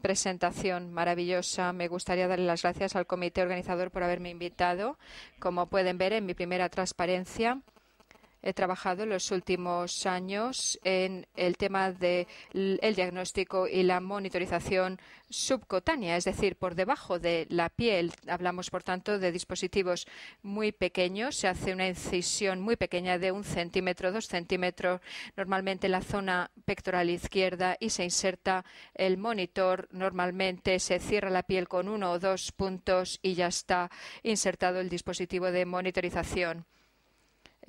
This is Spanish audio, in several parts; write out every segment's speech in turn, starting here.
presentación maravillosa. Me gustaría darle las gracias al comité organizador por haberme invitado. Como pueden ver en mi primera transparencia, He trabajado en los últimos años en el tema del diagnóstico y la monitorización subcutánea, es decir, por debajo de la piel. Hablamos, por tanto, de dispositivos muy pequeños. Se hace una incisión muy pequeña de un centímetro, dos centímetros, normalmente en la zona pectoral izquierda y se inserta el monitor. Normalmente se cierra la piel con uno o dos puntos y ya está insertado el dispositivo de monitorización.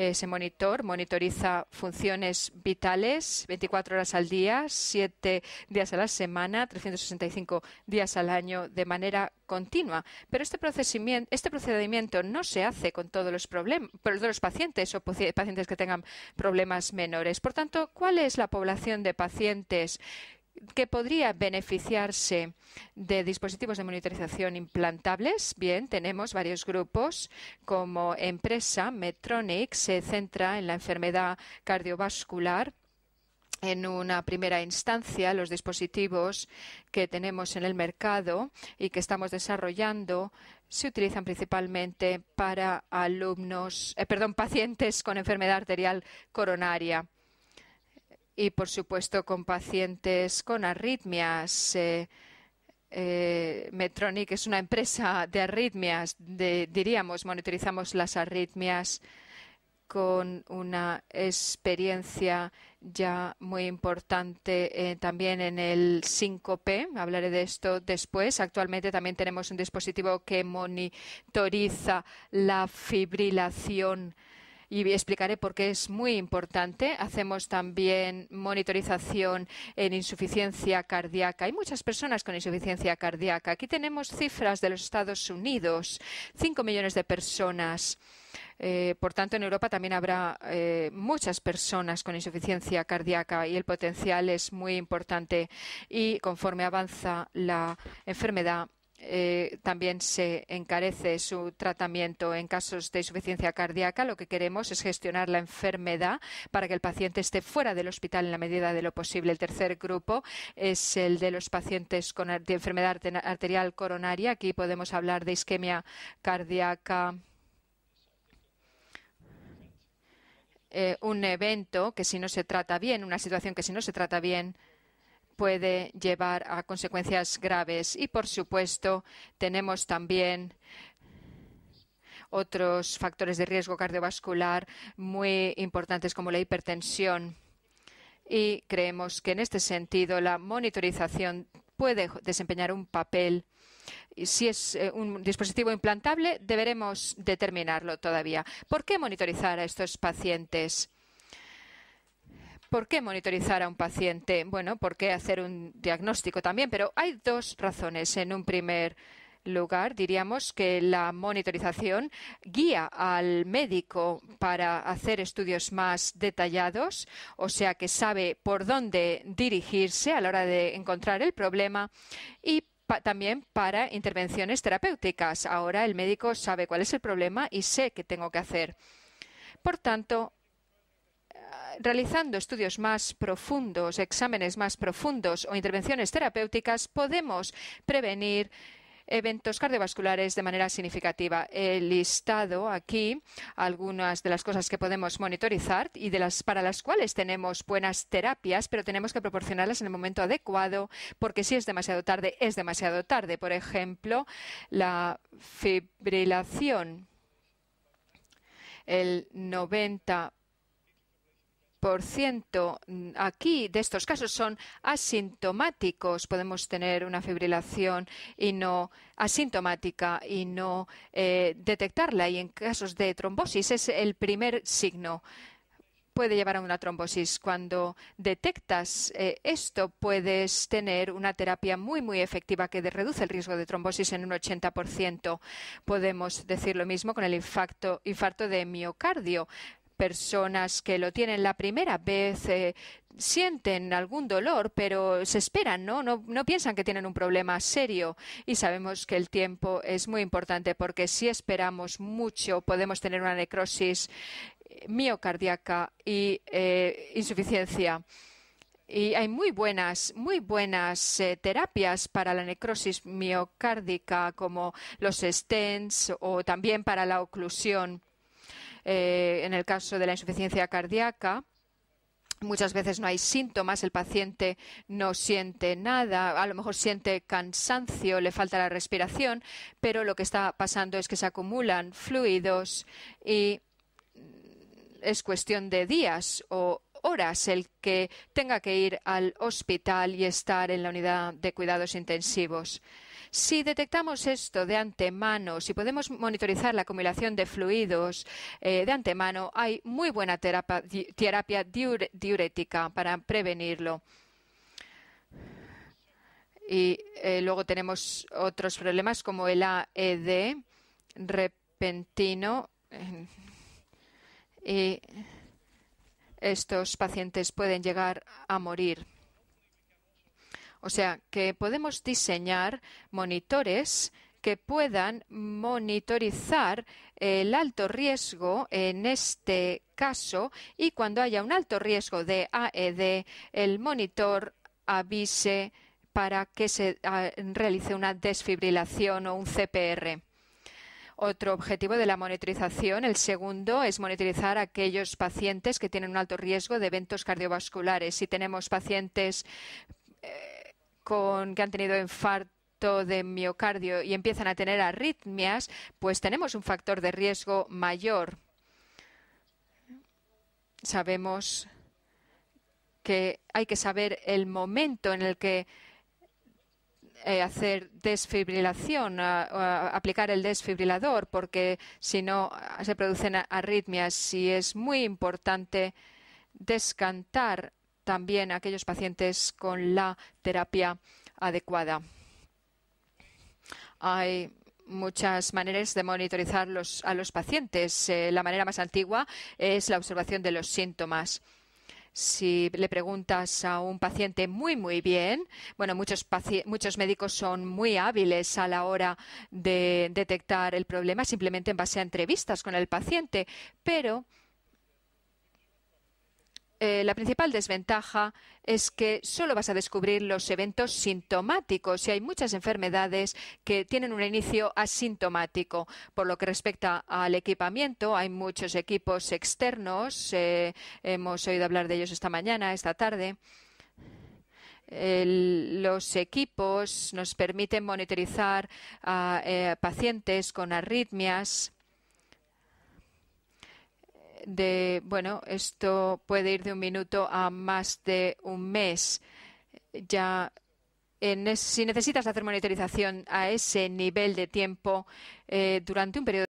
Ese monitor monitoriza funciones vitales 24 horas al día, 7 días a la semana, 365 días al año de manera continua. Pero este procedimiento, este procedimiento no se hace con todos los, todos los pacientes o pacientes que tengan problemas menores. Por tanto, ¿cuál es la población de pacientes que podría beneficiarse de dispositivos de monitorización implantables. Bien, tenemos varios grupos. Como empresa, Medtronic se centra en la enfermedad cardiovascular. En una primera instancia, los dispositivos que tenemos en el mercado y que estamos desarrollando se utilizan principalmente para alumnos, eh, perdón, pacientes con enfermedad arterial coronaria y, por supuesto, con pacientes con arritmias. Eh, eh, Metronic es una empresa de arritmias, diríamos, monitorizamos las arritmias con una experiencia ya muy importante eh, también en el 5P. Hablaré de esto después. Actualmente también tenemos un dispositivo que monitoriza la fibrilación y explicaré por qué es muy importante. Hacemos también monitorización en insuficiencia cardíaca. Hay muchas personas con insuficiencia cardíaca. Aquí tenemos cifras de los Estados Unidos, 5 millones de personas. Eh, por tanto, en Europa también habrá eh, muchas personas con insuficiencia cardíaca y el potencial es muy importante. Y conforme avanza la enfermedad, eh, también se encarece su tratamiento en casos de insuficiencia cardíaca. Lo que queremos es gestionar la enfermedad para que el paciente esté fuera del hospital en la medida de lo posible. El tercer grupo es el de los pacientes con enfermedad arterial coronaria. Aquí podemos hablar de isquemia cardíaca. Eh, un evento que si no se trata bien, una situación que si no se trata bien, puede llevar a consecuencias graves. Y, por supuesto, tenemos también otros factores de riesgo cardiovascular muy importantes como la hipertensión. Y creemos que en este sentido la monitorización puede desempeñar un papel. Si es eh, un dispositivo implantable, deberemos determinarlo todavía. ¿Por qué monitorizar a estos pacientes? ¿Por qué monitorizar a un paciente? Bueno, ¿por qué hacer un diagnóstico también? Pero hay dos razones. En un primer lugar, diríamos que la monitorización guía al médico para hacer estudios más detallados, o sea que sabe por dónde dirigirse a la hora de encontrar el problema y también para intervenciones terapéuticas. Ahora el médico sabe cuál es el problema y sé qué tengo que hacer. Por tanto, realizando estudios más profundos, exámenes más profundos o intervenciones terapéuticas, podemos prevenir eventos cardiovasculares de manera significativa. He listado aquí algunas de las cosas que podemos monitorizar y de las para las cuales tenemos buenas terapias, pero tenemos que proporcionarlas en el momento adecuado, porque si es demasiado tarde, es demasiado tarde. Por ejemplo, la fibrilación. El 90 ciento mm, aquí de estos casos son asintomáticos. Podemos tener una fibrilación y no asintomática y no eh, detectarla. Y en casos de trombosis es el primer signo puede llevar a una trombosis. Cuando detectas eh, esto, puedes tener una terapia muy, muy efectiva que reduce el riesgo de trombosis en un 80%. Podemos decir lo mismo con el infarto de miocardio personas que lo tienen la primera vez eh, sienten algún dolor, pero se esperan, ¿no? ¿no? piensan que tienen un problema serio. Y sabemos que el tiempo es muy importante porque si esperamos mucho podemos tener una necrosis eh, miocardíaca y eh, insuficiencia. Y hay muy buenas, muy buenas terapias para la necrosis miocárdica, como los stents o también para la oclusión. Eh, en el caso de la insuficiencia cardíaca. Muchas veces no hay síntomas, el paciente no siente nada, a lo mejor siente cansancio, le falta la respiración, pero lo que está pasando es que se acumulan fluidos y es cuestión de días o horas el que tenga que ir al hospital y estar en la unidad de cuidados intensivos. Si detectamos esto de antemano, si podemos monitorizar la acumulación de fluidos eh, de antemano, hay muy buena terapia, diurética para prevenirlo. Y eh, luego tenemos otros problemas como el AED repentino. Eh, y estos pacientes pueden llegar a morir. O sea, que podemos diseñar monitores que puedan monitorizar el alto riesgo en este caso y cuando haya un alto riesgo de AED, el monitor avise para que se ah, realice una desfibrilación o un CPR. Otro objetivo de la monitorización, el segundo, es monitorizar a aquellos pacientes que tienen un alto riesgo de eventos cardiovasculares. Si tenemos pacientes eh, que han tenido infarto de miocardio y empiezan a tener arritmias, pues tenemos un factor de riesgo mayor. Sabemos que hay que saber el momento en el que eh, hacer desfibrilación, aplicar el desfibrilador, porque si no se producen arritmias y es muy importante descantar también aquellos pacientes con la terapia adecuada. Hay muchas maneras de monitorizar a los pacientes. Eh, la manera más antigua es la observación de los síntomas. Si le preguntas a un paciente muy, muy bien, bueno, muchos, muchos médicos son muy hábiles a la hora de detectar el problema simplemente en base a entrevistas con el paciente, pero eh, la principal desventaja es que solo vas a descubrir los eventos sintomáticos y hay muchas enfermedades que tienen un inicio asintomático. Por lo que respecta al equipamiento, hay muchos equipos externos, eh, hemos oído hablar de ellos esta mañana, esta tarde. los equipos nos permiten monitorizar a eh, pacientes con arritmias de, bueno, esto puede ir de un minuto a más de un mes. Ya eh, si necesitas hacer monitorización a ese nivel de tiempo eh, durante un periodo